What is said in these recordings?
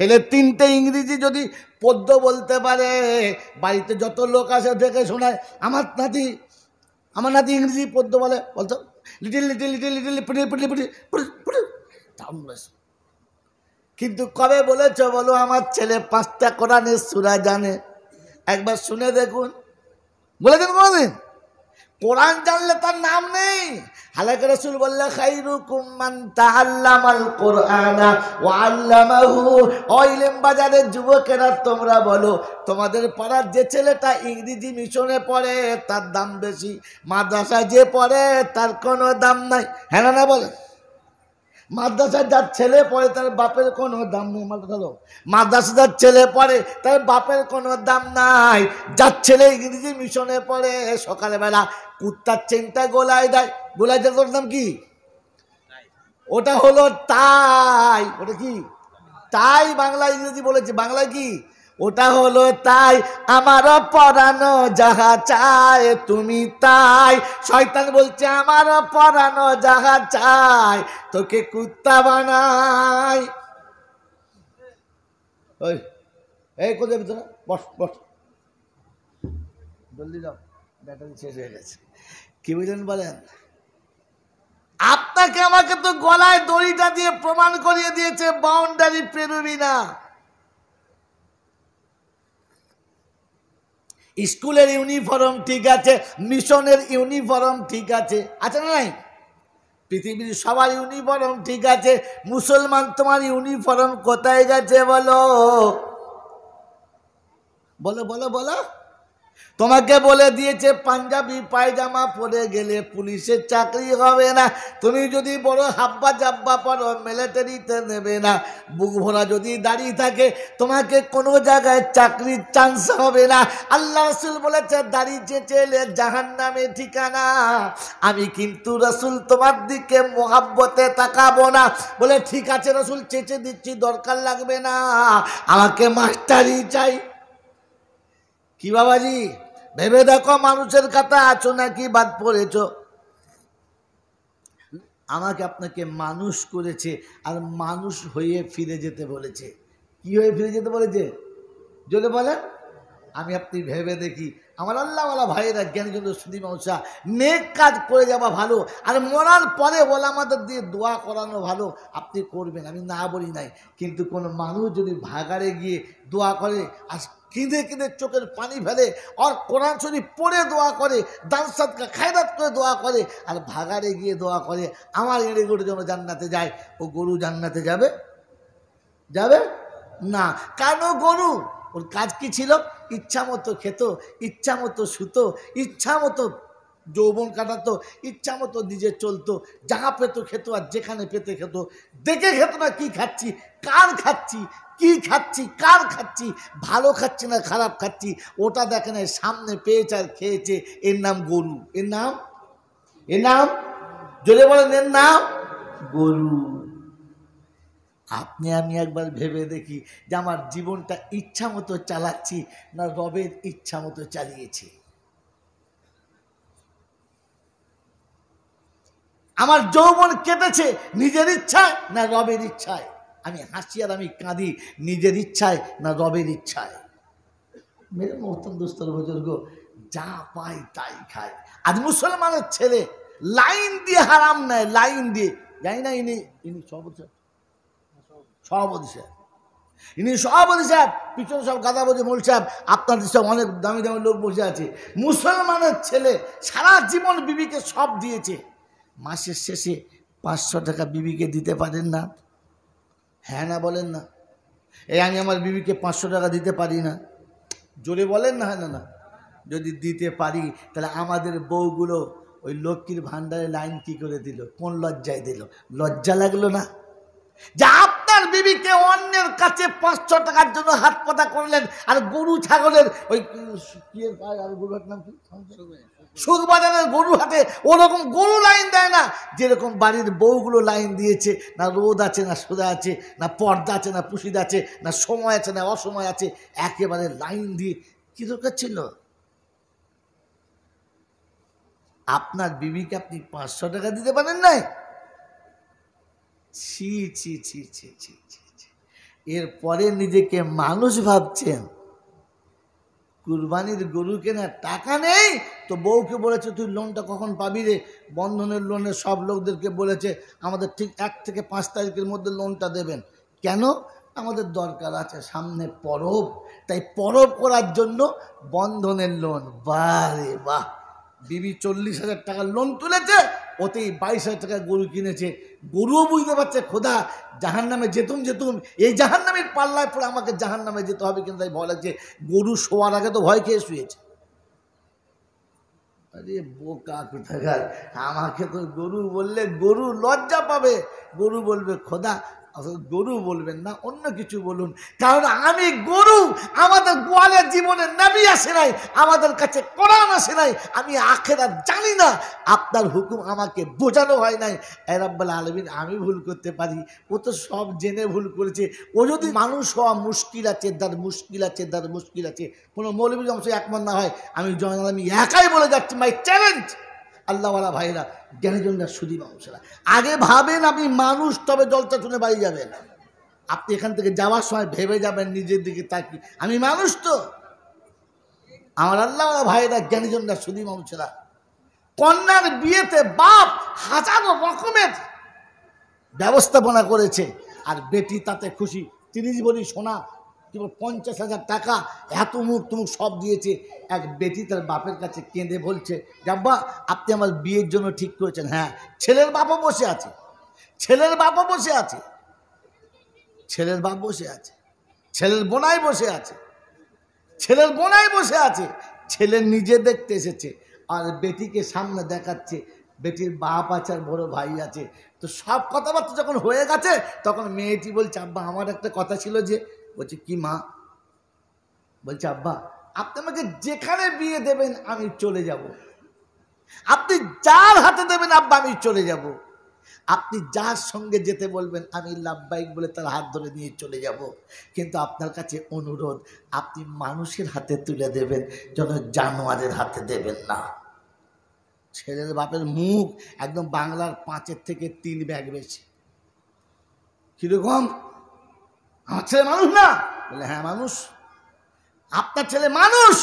ছেলে তিনটে ইংরেজি যদি পদ্য বলতে পারে বাড়িতে যত লোক আসে দেখে শোনায় আমার নাতি আমার নাতি ইংরেজি পদ্য বলে বলতো লিটিল লিটিল লিটিল লিটিল পিটিল পিটিল পিটিল পিটি কিন্তু কবে বলেছ বলো আমার ছেলে পাঁচটা কোরআনের সুরা জানে একবার শুনে দেখুন বলেছেন কোনোদিন কোরআন জানলে তার নাম নেই হালাকে রসুল বললে খাইরু কুম্মান আল্লাম আল কোরআনা ও আল্লামাহু ইলেম বাজারের যুবকেরা তোমরা বলো তোমাদের পাড়ার যে ছেলেটা ইংরেজি মিশনে পড়ে তার দাম বেশি মাদ্রাসায় যে পড়ে তার কোনো দাম নাই হ্যাঁ না বলে মাদ্রাসায় যার ছেলে পড়ে তার বাপের কোনো দাম নেই মাদ্রাসা মাদ্রাসা যার ছেলে পড়ে তার বাপের কোনো দাম নাই যার ছেলে ইংরেজি মিশনে পড়ে সকালবেলা কুত্তার চেনটা গোলায় দেয় গোলায় দেয় দাম কি ওটা হলো তাই ওটা কি তাই বাংলা ইংরেজি বলেছে বাংলায় কি ওটা হলো তাই আমার পরানো যাহা চায় তুমি তাই শয়তান বলছে আমার পরানো যাহা চায় তোকে কুত্তা বানাই ওই এই কোথায় ভিতরে বস বস জলদি যাও ব্যাটারি শেষ হয়ে গেছে কি বুঝলেন বলেন আপনাকে আমাকে তো গলায় দড়িটা দিয়ে প্রমাণ করিয়ে দিয়েছে বাউন্ডারি পেরুবি না স্কুলের ইউনিফর্ম ঠিক আছে মিশনের ইউনিফর্ম ঠিক আছে আছে না নাই পৃথিবীর সবার ইউনিফর্ম ঠিক আছে মুসলমান তোমার ইউনিফর্ম কোথায় গেছে বলো বলো বলো বলো তোমাকে বলে দিয়েছে পাঞ্জাবি পায়জামা পরে গেলে পুলিশের চাকরি হবে না তুমি যদি বড় হাব্বা জাব্বা পরো মিলিটারিতে নেবে না বুক ভরা যদি দাঁড়িয়ে থাকে তোমাকে কোনো জায়গায় চাকরির চান্স হবে না আল্লাহ রসুল বলেছে দাঁড়িয়ে চেঁচেলে জাহান নামে ঠিকানা আমি কিন্তু রসুল তোমার দিকে মোহাব্বতে তাকাবো না বলে ঠিক আছে রসুল চেঁচে দিচ্ছি দরকার লাগবে না আমাকে মাস্টারই চাই কি বাবাজি ভেবে দেখো মানুষের কথা আছো নাকি বাদ পড়েছ আমাকে আপনাকে মানুষ করেছে আর মানুষ হয়ে ফিরে যেতে বলেছে কি হয়ে ফিরে যেতে বলেছে যদি বলেন আমি আপনি ভেবে দেখি আমার আল্লাহওয়ালা ভাইয়েরা জ্ঞানচন্দ্র সুদীপ অংশা নেক কাজ করে যাওয়া ভালো আর মরার পরে বলে আমাদের দিয়ে দোয়া করানো ভালো আপনি করবেন আমি না বলি নাই কিন্তু কোনো মানুষ যদি ভাগাড়ে গিয়ে দোয়া করে আজ কিঁদে কিঁধে চোখের পানি ফেলে আর কোরআন শরীফ পড়ে দোয়া করে দান সাদকা খায়রাত করে দোয়া করে আর ভাগাড়ে গিয়ে দোয়া করে আমার এড়ে গরু যেন জান্নাতে যায় ও গরু জান্নাতে যাবে যাবে না কেন গরু ওর কাজ কি ছিল ইচ্ছা মতো খেত ইচ্ছা মতো শুতো ইচ্ছা মতো যৌবন কাটাতো ইচ্ছা মতো নিজে চলতো যাহা পেত খেত আর যেখানে পেতে খেত দেখে খেত না কি খাচ্ছি কার খাচ্ছি কি খাচ্ছি কার খাচ্ছি ভালো খাচ্ছি না খারাপ খাচ্ছি ওটা দেখে না সামনে পেয়েছে আর খেয়েছে এর নাম গরু এর নাম এর নাম জোরে বলেন এর নাম গরু আপনি আমি একবার ভেবে দেখি যে আমার জীবনটা ইচ্ছা মতো চালাচ্ছি না রবের ইচ্ছা মতো চালিয়েছি আমার যৌবন কেটেছে নিজের ইচ্ছায় না রবের ইচ্ছায় আমি হাসি আর আমি কাঁদি নিজের ইচ্ছায় না রবের ইচ্ছায় মেরে মহতম দোস্তর বুজুর্গ যা পাই তাই খায় আজ মুসলমানের ছেলে লাইন দিয়ে হারাম নেয় লাইন দিয়ে যাই না ইনি ইনি সভাপতি সাহেব সাহেব ইনি সভাপতি সাহেব পিছনে সব গাদা বোঝে মূল সাহেব আপনার সব অনেক দামি দামি লোক বসে আছে মুসলমানের ছেলে সারা জীবন বিবিকে সব দিয়েছে মাসের শেষে পাঁচশো টাকা বিবিকে দিতে পারেন না হ্যাঁ না বলেন না এ আমি আমার বিবিকে পাঁচশো টাকা দিতে পারি না জোরে বলেন না হ্যাঁ না না যদি দিতে পারি তাহলে আমাদের বউগুলো ওই লক্ষ্মীর ভাণ্ডারে লাইন কি করে দিল কোন লজ্জায় দিল লজ্জা লাগলো না যা বিবিকে অন্যের কাছে পাঁচশো টাকার জন্য হাত পাতা করলেন আর গরু ছাগলের ওই আর গরুর গরু হাতে ওরকম গরু লাইন দেয় না যেরকম বাড়ির বউগুলো লাইন দিয়েছে না রোদ আছে না সোদা আছে না পর্দা আছে না পুষিদ আছে না সময় আছে না অসময় আছে একেবারে লাইন দিয়ে কি দরকার ছিল আপনার বিবিকে আপনি পাঁচশো টাকা দিতে পারেন নাই ছি ছি ছি ছি ছি ছি ছি এরপরে নিজেকে মানুষ ভাবছেন কুরবানির গরু কেনার টাকা নেই তো বউকে বলেছে তুই লোনটা কখন পাবি রে বন্ধনের লোনের সব লোকদেরকে বলেছে আমাদের ঠিক এক থেকে পাঁচ তারিখের মধ্যে লোনটা দেবেন কেন আমাদের দরকার আছে সামনে পরব তাই পরব করার জন্য বন্ধনের লোন বা রে বাহ বিবি চল্লিশ হাজার টাকার লোন তুলেছে ওতেই বাইশ হাজার টাকা গরু কিনেছে গরুও বুঝতে পারছে খোদা জাহান নামে যেতুম যেতুম এই জাহান নামের পাল্লায় পড়ে আমাকে জাহান নামে যেতে হবে কিন্তু তাই ভয় লাগছে গরু শোয়ার আগে তো ভয় খেয়ে শুয়েছে আরে বোকা কোথাকার আমাকে তো গরু বললে গরু লজ্জা পাবে গরু বলবে খোদা আচ্ছা, গরু বলবেন না অন্য কিছু বলুন কারণ আমি গরু আমাদের গোয়ালের জীবনে নাবি আসে নাই আমাদের কাছে কোরআন আসে নাই আমি আখেরা জানি না আপনার হুকুম আমাকে বোঝানো হয় নাই এরাব্বাল আলমিন আমি ভুল করতে পারি ও তো সব জেনে ভুল করেছে ও যদি মানুষ হওয়া মুশকিল আছে তার মুশকিল আছে তার মুশকিল আছে কোনো মৌলবী অংশ একমত না হয় আমি জয় আমি একাই বলে যাচ্ছি মাই চ্যালেঞ্জ আল্লাহওয়ালা ভাইরা জ্ঞানীজনরা সুদী মানুষেরা আগে ভাবেন আপনি মানুষ তবে জলটা শুনে বাড়ি যাবেন আপনি এখান থেকে যাওয়ার সময় ভেবে যাবেন নিজের দিকে তাকি আমি মানুষ তো আমার আল্লাহওয়ালা ভাইরা জ্ঞানীজনরা সুদী মানুষেরা কন্যার বিয়েতে বাপ হাজারো রকমের ব্যবস্থাপনা করেছে আর বেটি তাতে খুশি তিরিশ বলি সোনা কেবল পঞ্চাশ হাজার টাকা এত মুখ তুমুক সব দিয়েছে এক বেটি তার বাপের কাছে কেঁদে বলছে জাব্বা আপনি আমার বিয়ের জন্য ঠিক করেছেন হ্যাঁ ছেলের বাপও বসে আছে ছেলের বাপও বসে আছে ছেলের বাপ বসে আছে ছেলের বোনাই বসে আছে ছেলের বোনাই বসে আছে ছেলে নিজে দেখতে এসেছে আর বেটিকে সামনে দেখাচ্ছে বেটির বাপ আছে আর বড় ভাই আছে তো সব কথাবার্তা যখন হয়ে গেছে তখন মেয়েটি বলছে আব্বা আমার একটা কথা ছিল যে বলছি কি মা বলছে আব্বা আপনি আমাকে যেখানে বিয়ে দেবেন আমি চলে যাব আপনি যার হাতে দেবেন আব্বা আমি চলে যাব আপনি যার সঙ্গে যেতে বলবেন আমি লাভবাহিক বলে তার হাত ধরে নিয়ে চলে যাব কিন্তু আপনার কাছে অনুরোধ আপনি মানুষের হাতে তুলে দেবেন যেন জানোয়ারের হাতে দেবেন না ছেলের বাপের মুখ একদম বাংলার পাঁচের থেকে তিন ব্যাগ বেশি কীরকম আমার ছেলে মানুষ না বলে হ্যাঁ মানুষ আপনার ছেলে মানুষ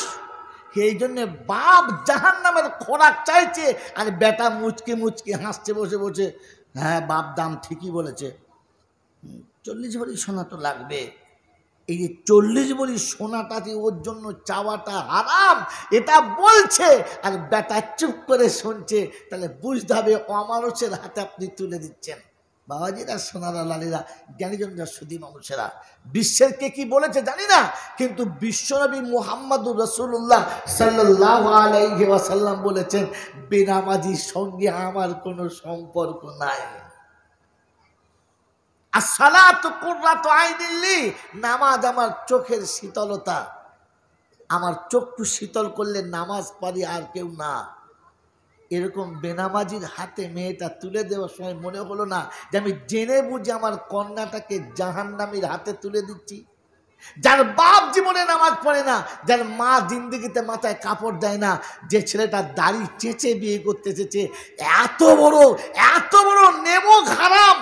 সেই জন্যে বাপ জাহান নামের খোরাক চাইছে আর বেটা মুচকে মুচকে হাসছে বসে বসে হ্যাঁ বাপ দাম ঠিকই বলেছে চল্লিশ ভরি সোনা তো লাগবে এই যে চল্লিশ বলি যে ওর জন্য চাওয়াটা হারাম এটা বলছে আর বেটা চুপ করে শুনছে তাহলে বুঝতে হবে অমানুষের হাতে আপনি তুলে দিচ্ছেন বাবাজিরা সোনারা লালিরা জ্ঞানীজনরা সুদী মানুষেরা বিশ্বের কে কি বলেছে জানি না কিন্তু বিশ্বনবী মুহাম্মদ রসুল্লাহ সাল্লাহ আলাইহি ওয়াসাল্লাম বলেছেন বেনামাজির সঙ্গে আমার কোনো সম্পর্ক নাই আর নামাজ আমার চোখের শীতলতা আমার চক্ষু শীতল করলে নামাজ পারি আর কেউ না এরকম বেনামাজির হাতে মেয়েটা তুলে দেওয়ার সময় মনে হলো না যে আমি জেনে বুঝে আমার কন্যাটাকে জাহান্নামির হাতে তুলে দিচ্ছি যার বাপ জীবনে নামাজ পড়ে না যার মা জিন্দগিতে মাথায় কাপড় দেয় না যে ছেলেটা দাড়ি চেঁচে বিয়ে করতে চেয়েছে এত বড় এত বড় নেমো খারাম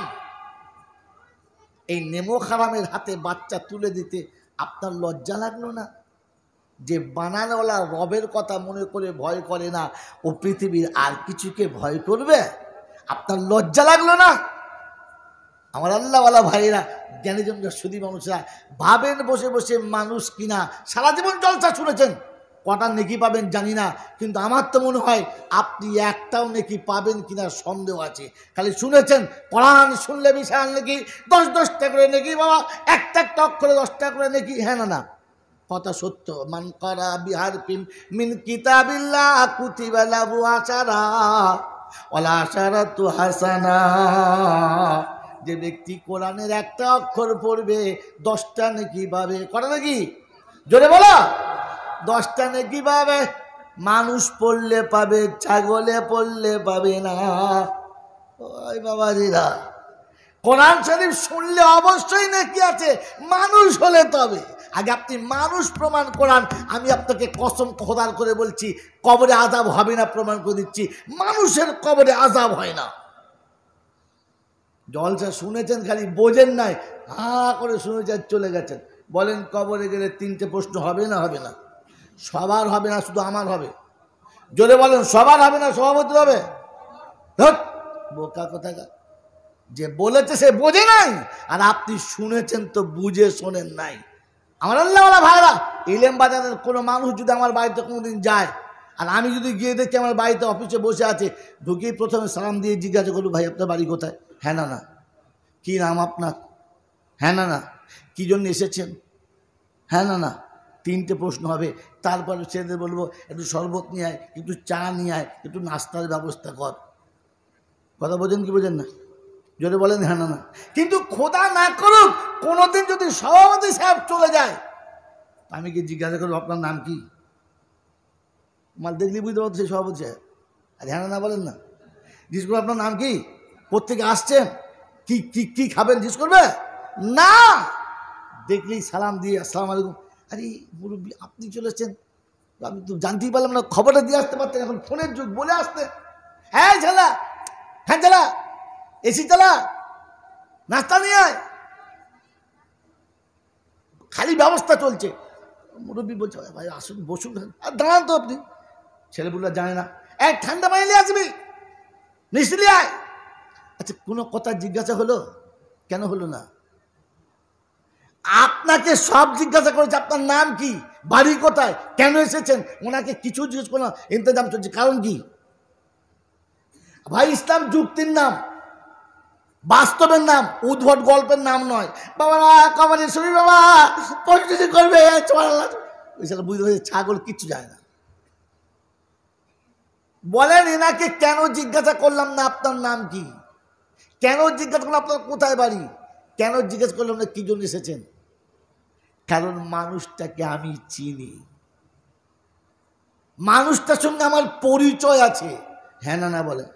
এই নেমো খারামের হাতে বাচ্চা তুলে দিতে আপনার লজ্জা লাগলো না যে বানানওয়ালা রবের কথা মনে করে ভয় করে না ও পৃথিবীর আর কিছুকে ভয় করবে আপনার লজ্জা লাগলো না আমার আল্লাহওয়ালা ভাইয়েরা জ্ঞানীজনকার সুদী মানুষরা ভাবেন বসে বসে মানুষ কিনা সারা জীবন জলসা শুনেছেন কটা নেকি পাবেন জানি না কিন্তু আমার তো মনে হয় আপনি একটাও নেকি পাবেন কিনা সন্দেহ আছে খালি শুনেছেন কোরআন শুনলে বিশাল নেকি দশ দশটা করে নেকি বাবা একটা একটা অক্ষরে দশটা করে নেকি হ্যাঁ না না কথা সত্য মান করা বিহার পিম মিন কিতাবিল্লা কুতিবেলা বুয়াচারা ওলা আশারা তু হাসানা যে ব্যক্তি কোরআনের একটা অক্ষর পড়বে দশটা নাকি পাবে কটা নাকি জোরে বলো দশটা নাকি পাবে মানুষ পড়লে পাবে ছাগলে পড়লে পাবে না ওই বাবা দিদা কোরআন শরীফ শুনলে অবশ্যই নাকি আছে মানুষ হলে তবে আগে আপনি মানুষ প্রমাণ করান আমি আপনাকে কসম খোদার করে বলছি কবরে আজাব হবে না প্রমাণ করে দিচ্ছি মানুষের কবরে আজাব হয় না জলসা শুনেছেন খালি বোঝেন নাই হা করে শুনেছেন চলে গেছেন বলেন কবরে গেলে তিনটে প্রশ্ন হবে না হবে না সবার হবে না শুধু আমার হবে জোরে বলেন সবার হবে না সভাপতি হবে বোকা কথা যে বলেছে সে বোঝে নাই আর আপনি শুনেছেন তো বুঝে শোনেন নাই আমার আল্লাহওয়ালা ভাইরা এলএম বাজারের কোনো মানুষ যদি আমার বাড়িতে কোনো দিন যায় আর আমি যদি গিয়ে দেখি আমার বাড়িতে অফিসে বসে আছে ঢুকেই প্রথমে সালাম দিয়ে জিজ্ঞাসা করবো ভাই আপনার বাড়ি কোথায় হ্যাঁ না না কী নাম আপনার হ্যাঁ না না কী জন্য এসেছেন হ্যাঁ না না তিনটে প্রশ্ন হবে তারপরে ছেলেদের বলবো একটু শরবত নিয়ে আয় একটু চা নিয়ে আয় একটু নাস্তার ব্যবস্থা কর কথা বোঝেন কি বোঝেন না যদি বলেন হ্যাঁ না কিন্তু খোদা না করুক কোনোদিন যদি সভাপতি সাহেব চলে যায় আমি কি জিজ্ঞাসা করবো আপনার নাম কি মাল দেখলি বুঝতে পারছি সভাপতি সাহেব আর হ্যাঁ না বলেন না জিজ্ঞেস করবো আপনার নাম কি কোথেকে আসছেন কি কি কি খাবেন জিজ্ঞেস করবে না দেখলেই সালাম দিয়ে আসসালাম আলাইকুম আরে মুরব্বী আপনি চলে এসছেন আমি তো জানতেই পারলাম না খবরটা দিয়ে আসতে পারতেন এখন ফোনের যুগ বলে আসতে হ্যাঁ ঝালা হ্যাঁ ঝালা এসি চালা নাস্তা নিয়ে আয় খালি ব্যবস্থা চলছে মুরব্বী বলছে ভাই আসুন বসুন আর দাঁড়ান তো আপনি ছেলেপুলা জানে না এক ঠান্ডা পানি নিয়ে আসবি মিশলি আয় আচ্ছা কোনো কথা জিজ্ঞাসা হলো কেন হলো না আপনাকে সব জিজ্ঞাসা করেছে আপনার নাম কি বাড়ি কোথায় কেন এসেছেন ওনাকে কিছু জিজ্ঞেস করলাম ইন্তজাম চলছে কারণ কি ভাই ইসলাম যুক্তির নাম বাস্তবের নাম উদ্ভট গল্পের নাম নয় বাবারা কামারি শরীর বাবা পলিটিক্স করবে ওই বুঝতে পারছি ছাগল কিচ্ছু যায় না বলেন এনাকে কেন জিজ্ঞাসা করলাম না আপনার নাম কি কেন জিজ্ঞাসা করলাম আপনার কোথায় বাড়ি কেন জিজ্ঞেস করলাম না কি জন্য এসেছেন কারণ মানুষটাকে আমি চিনি মানুষটার সঙ্গে আমার পরিচয় আছে হ্যাঁ না না বলেন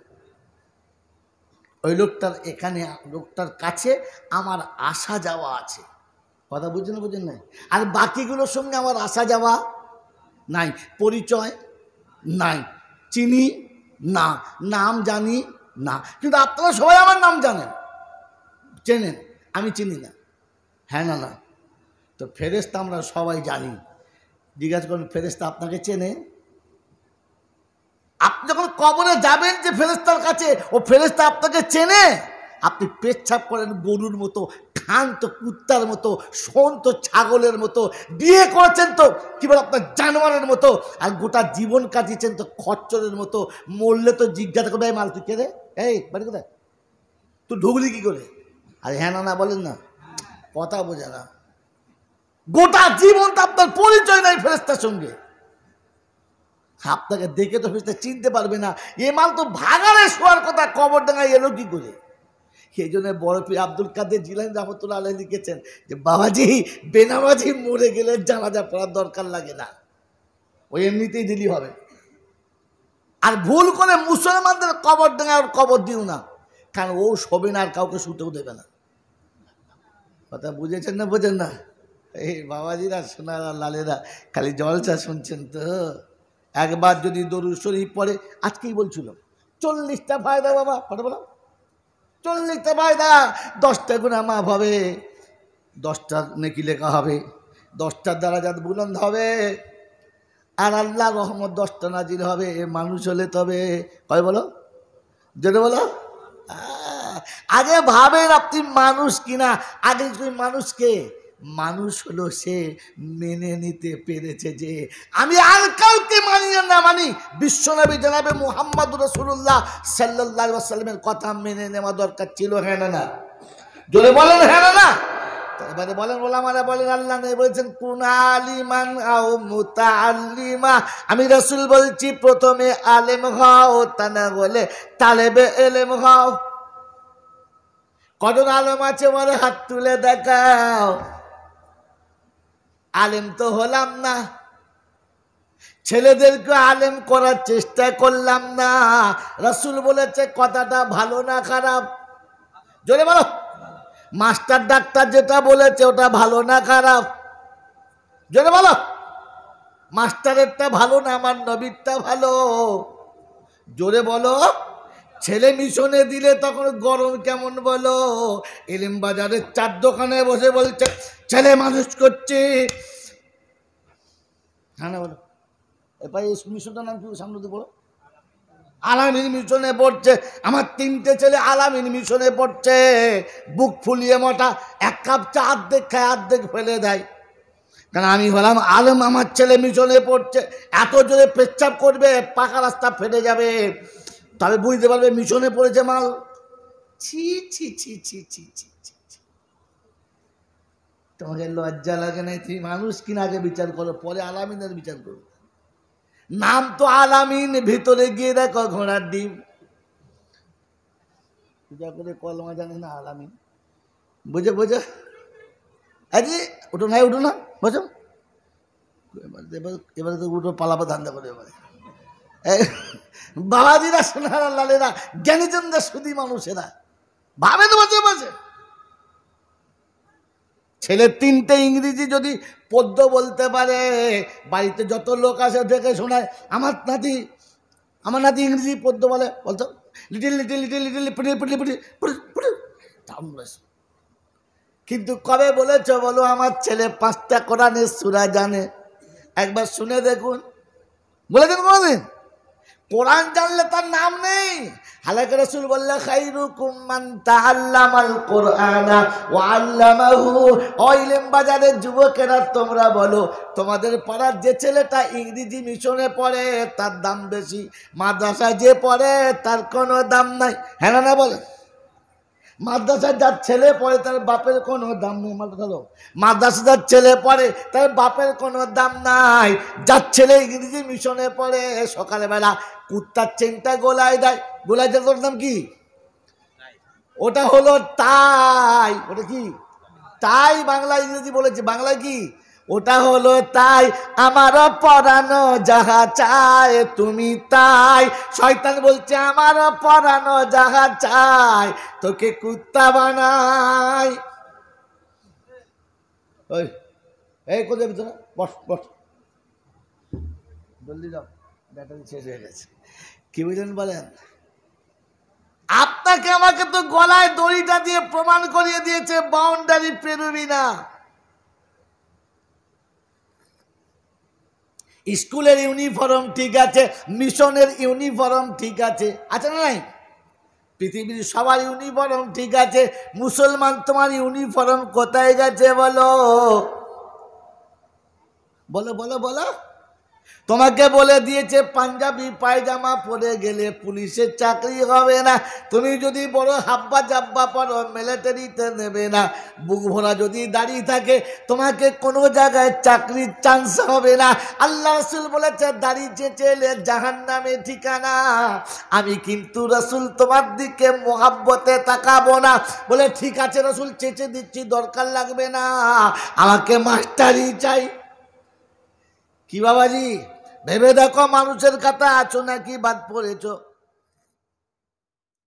ওই লোকটার এখানে লোকটার কাছে আমার আসা যাওয়া আছে কথা বুঝছেন বুঝেন না আর বাকিগুলোর সঙ্গে আমার আসা যাওয়া নাই পরিচয় নাই চিনি না নাম জানি না কিন্তু আপনারা সবাই আমার নাম জানেন চেনেন আমি চিনি না হ্যাঁ না না তো ফেরেস্তা আমরা সবাই জানি জিজ্ঞাসা করেন ফেরেস্তা আপনাকে চেনে আপনি যখন কবরে যাবেন যে ফেরেস্তার কাছে ও ফেরেস্তা আপনাকে চেনে আপনি পেচ্ছাপ করেন গরুর মতো খান্ত কুত্তার মতো শোন তো ছাগলের মতো বিয়ে করেছেন তো কি বলে আপনার জানোয়ারের মতো আর গোটা জীবন কাটিয়েছেন তো খচ্চরের মতো মরলে তো জিজ্ঞাসা করবে মাল তুই কেড়ে এই বাড়ি কোথায় তুই ঢুকলি কী করে আর হ্যাঁ না না বলেন না কথা বোঝা না গোটা জীবন তো আপনার পরিচয় নাই ফেরেস্তার সঙ্গে সাপটাকে দেখে তো ফেরেস্তা চিনতে পারবে না এ মাল তো ভাগাড়ে শোয়ার কথা কবর ডাঙায় এলো কী করে সেই জন্য বরফি আব্দুল কাদের জিলান রহমতুল্লা আলহ লিখেছেন যে বাবাজি বেনামাজি মরে গেলে জানাজা পড়ার দরকার লাগে না ওই এমনিতেই দিলি হবে আর ভুল করে মুসলমানদের কবর ডাঙায় আর কবর দিও না কারণ ও শোবে না আর কাউকে শুতেও দেবে না কথা বুঝেছেন না বোঝেন না এই বাবাজিরা সোনারা লালেরা খালি জলসা শুনছেন তো একবার যদি দরুদ শরীফ পড়ে আজকেই বলছিল চল্লিশটা ফায়দা বাবা কথা বলো চল্লিশটা ফায়দা দশটা গুণা মাফ হবে দশটা নেকি লেখা হবে দশটার দ্বারা যাতে বুলন্দ হবে আর আল্লাহ রহমত দশটা নাজির হবে মানুষ হলে তবে কয় বলো যেটা বলো আগে ভাবেন আপনি মানুষ কিনা আগে তুমি মানুষকে মানুষ হলো সে মেনে নিতে পেরেছে যে আমি আর কাউকে মানি না মানি বিশ্বনবী জানাবে মোহাম্মদ রসুল্লাহ সাল্লাহ সাল্লামের কথা মেনে নেওয়া দরকার ছিল হ্যাঁ না জোরে বলেন হ্যাঁ না এবারে বলেন ওলামারা বলেন আল্লাহ নেই বলেছেন কুনালিমান আও মুতাআল্লিমা আমি রসুল বলছি প্রথমে আলেম হও তা না বলে তালেবে এলেম হও কজন আলম আছে মানে হাত তুলে দেখাও আলেম তো হলাম না ছেলেদেরকে আলেম করার চেষ্টা করলাম না রসুল বলেছে কথাটা ভালো না খারাপ জোরে বলো মাস্টার ডাক্তার যেটা বলেছে ওটা ভালো না খারাপ জোরে বলো মাস্টারেরটা ভালো না আমার নবীরটা ভালো জোরে বলো ছেলে মিশনে দিলে তখন গরম কেমন বলো এলিম বাজারের চার দোকানে বসে বলছে ছেলে মানুষ করছে হ্যাঁ না বলো এবার এই মিশনটার নাম কি সামনে বলো আলামিন মিশনে পড়ছে আমার তিনটে ছেলে আলামিন মিশনে পড়ছে বুক ফুলিয়ে মোটা এক কাপ চা আর্ধেক খায় আর্ধেক ফেলে দেয় কারণ আমি হলাম আলম আমার ছেলে মিশনে পড়ছে এত জোরে পেচ্ছাপ করবে পাকা রাস্তা ফেটে যাবে তাহলে বুঝতে পারবে মিশনে পড়েছে মাল ছি ছি ছি ছি ছি ছি তোমাকে লজ্জা লাগে না তুমি মানুষ কিনা আগে বিচার করো পরে আলামিনের বিচার করো নাম তো আলামিন ভিতরে গিয়ে দেখো ঘোড়ার ডিম পূজা করে কলমা জানে না আলামিন বুঝে বোঝো আজি উঠো নাই উঠো না বোঝো এবার এবার এবারে তো উঠো পালাপা ধান্দা করে এবারে হ্যাঁ। বালাজিরা সোনারা লালেরা জ্ঞানীজনরা সুদী মানুষেরা ভাবে তো মাঝে মাঝে ছেলে তিনটে ইংরেজি যদি পদ্য বলতে পারে বাড়িতে যত লোক আসে দেখে শোনায় আমার নাতি আমার নাতি ইংরেজি পদ্য বলে বলতো লিটিল লিটিল লিটিল লিটিল পিটিল পিটিল পিটিল পিটি কিন্তু কবে বলেছ বলো আমার ছেলে পাঁচটা কোরআনের সুরা জানে একবার শুনে দেখুন বলেছেন কোনোদিন কোরআন জানলে তার নাম নেই হালাকে রসুল বললে খাইরু কুম্মান তাহাল্লাম কোরআনা ও আল্লামাহু ইলেম বাজারের যুবকেরা তোমরা বলো তোমাদের পাড়ার যে ছেলেটা ইংরেজি মিশনে পড়ে তার দাম বেশি মাদ্রাসায় যে পড়ে তার কোনো দাম নাই হ্যাঁ না বলে মাদ্রাসায় যার ছেলে পড়ে তার বাপের কোনো দাম নেই মাদ্রাসা মাদ্রাসা যার ছেলে পড়ে তার বাপের কোনো দাম নাই যার ছেলে ইংরেজি মিশনে পড়ে সকালবেলা কুত্তার চেনটা গোলায় দেয় গোলায় দেয় নাম কি ওটা হলো তাই ওটা কি তাই বাংলা ইংরেজি বলেছে বাংলা কি ওটা হলো তাই আমার পরানো যাহা চায় তুমি তাই শয়তান বলছে আমার পরানো যাহা চায় তোকে কুত্তা বানাই ওই এই কোথায় বস বস জলদি যাও ব্যাটারি শেষ হয়ে গেছে কি বুঝলেন বলেন আপনাকে আমাকে তো গলায় দড়িটা দিয়ে প্রমাণ করিয়ে দিয়েছে বাউন্ডারি পেরুবি না স্কুলের ইউনিফর্ম ঠিক আছে মিশনের ইউনিফর্ম ঠিক আছে আছে না নাই পৃথিবীর সবার ইউনিফর্ম ঠিক আছে মুসলমান তোমার ইউনিফর্ম কোথায় গেছে বলো বলো বলো বলো তোমাকে বলে দিয়েছে পাঞ্জাবি পায়জামা পরে গেলে পুলিশের চাকরি হবে না তুমি যদি বড় হাব্বা জাব্বা পর মিলিটারিতে নেবে না বুক ভরা যদি দাঁড়িয়ে থাকে তোমাকে কোনো জায়গায় চাকরির চান্স হবে না আল্লাহ রসুল বলেছে দাঁড়িয়ে চেঁচেলে জাহান নামে ঠিকানা আমি কিন্তু রসুল তোমার দিকে মোহাব্বতে তাকাবো না বলে ঠিক আছে রসুল চেঁচে দিচ্ছি দরকার লাগবে না আমাকে মাস্টারই চাই কি বাবাজি ভেবে দেখো মানুষের কথা আছো নাকি বাদ পড়েছো